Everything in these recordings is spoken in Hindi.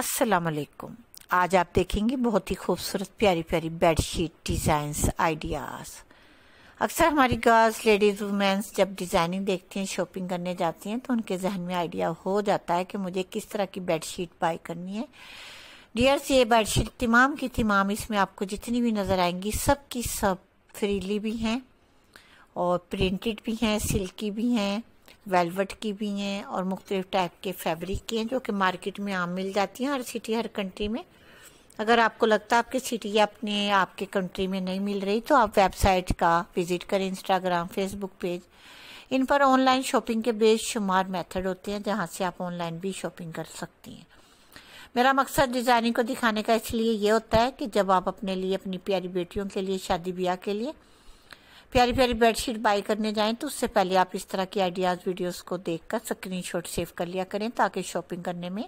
वालेकुम आज आप देखेंगे बहुत ही खूबसूरत प्यारी प्यारी बेडशीट डिज़ाइंस आइडियाज़ अक्सर हमारी गर्ल्स लेडीज़ वुमेन्स जब डिज़ाइनिंग देखती हैं शॉपिंग करने जाती हैं तो उनके जहन में आइडिया हो जाता है कि मुझे किस तरह की बेडशीट बाई करनी है डियर्स ये बेडशीट तमाम की तमाम इसमें आपको जितनी भी नज़र आएंगी सब की सब फ्रीली भी हैं और प्रिंटेड भी हैं सिल्की भी हैं वेलवेट की भी हैं और मुख्तलिफ़ टाइप के फैब्रिक की हैं जो कि मार्केट में आम मिल जाती हैं हर सिटी हर कंट्री में अगर आपको लगता है आपकी सिटी या अपने आपके कंट्री में नहीं मिल रही तो आप वेबसाइट का विज़िट करें इंस्टाग्राम फेसबुक पेज इन पर ऑनलाइन शॉपिंग के बेशुमार मेथड होते हैं जहाँ से आप ऑनलाइन भी शॉपिंग कर सकती हैं मेरा मकसद डिज़ाइनिंग को दिखाने का इसलिए ये होता है कि जब आप अपने लिए अपनी प्यारी बेटियों के लिए शादी ब्याह के लिए प्यारी प्यारी बेडशीट बाई करने जाएं तो उससे पहले आप इस तरह की आइडियाज़ वीडियोस को देखकर स्क्रीनशॉट सेव कर लिया करें ताकि शॉपिंग करने में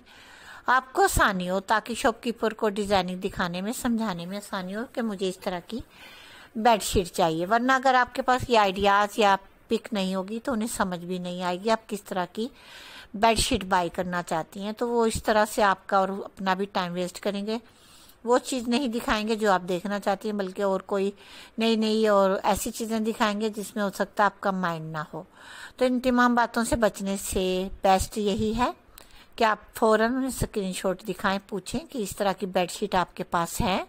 आपको आसानी हो ताकि शॉपकीपर को डिज़ाइनिंग दिखाने में समझाने में आसानी हो कि मुझे इस तरह की बेडशीट चाहिए वरना अगर आपके पास ये आइडियाज़ या पिक नहीं होगी तो उन्हें समझ भी नहीं आएगी आप किस तरह की बेडशीट बाय करना चाहती हैं तो वो इस तरह से आपका और अपना भी टाइम वेस्ट करेंगे वो चीज़ नहीं दिखाएंगे जो आप देखना चाहती हैं बल्कि और कोई नई नई और ऐसी चीज़ें दिखाएंगे जिसमें हो सकता आपका माइंड ना हो तो इन तमाम बातों से बचने से बेस्ट यही है कि आप फौरन उन्हें स्क्रीन शॉट दिखाएं पूछें कि इस तरह की बेडशीट आपके पास है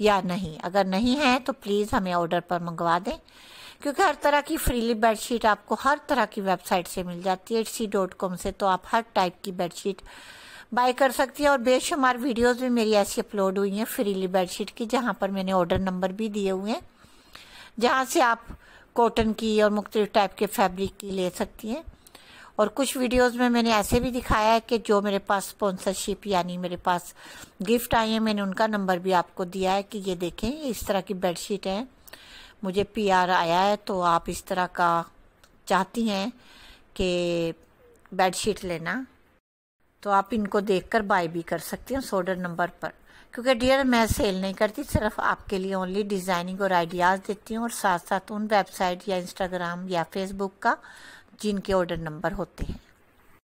या नहीं अगर नहीं है तो प्लीज़ हमें ऑर्डर पर मंगवा दें क्योंकि हर तरह की फ्रीली बेडशीट आपको हर तरह की वेबसाइट से मिल जाती है सी डॉट कॉम से तो आप हर टाइप की बेडशीट बाय कर सकती है और बेशुमार वीडियोस भी मेरी ऐसी अपलोड हुई हैं फ्रीली बेडशीट की जहाँ पर मैंने ऑर्डर नंबर भी दिए हुए हैं जहाँ से आप कॉटन की और मुख्तलि टाइप के फैब्रिक की ले सकती हैं और कुछ वीडियोस में मैंने ऐसे भी दिखाया है कि जो मेरे पास स्पॉन्सरशिप यानी मेरे पास गिफ्ट आई हैं मैंने उनका नंबर भी आपको दिया है कि ये देखें इस तरह की बेडशीट है मुझे पीआर आया है तो आप इस तरह का चाहती हैं कि बेडशीट लेना तो आप इनको देखकर बाय भी कर सकते हैं उस ऑर्डर नंबर पर क्योंकि डियर मैं सेल नहीं करती सिर्फ आपके लिए ओनली डिज़ाइनिंग और आइडियाज़ देती हूँ और साथ साथ उन वेबसाइट या इंस्टाग्राम या फेसबुक का जिनके ऑर्डर नंबर होते हैं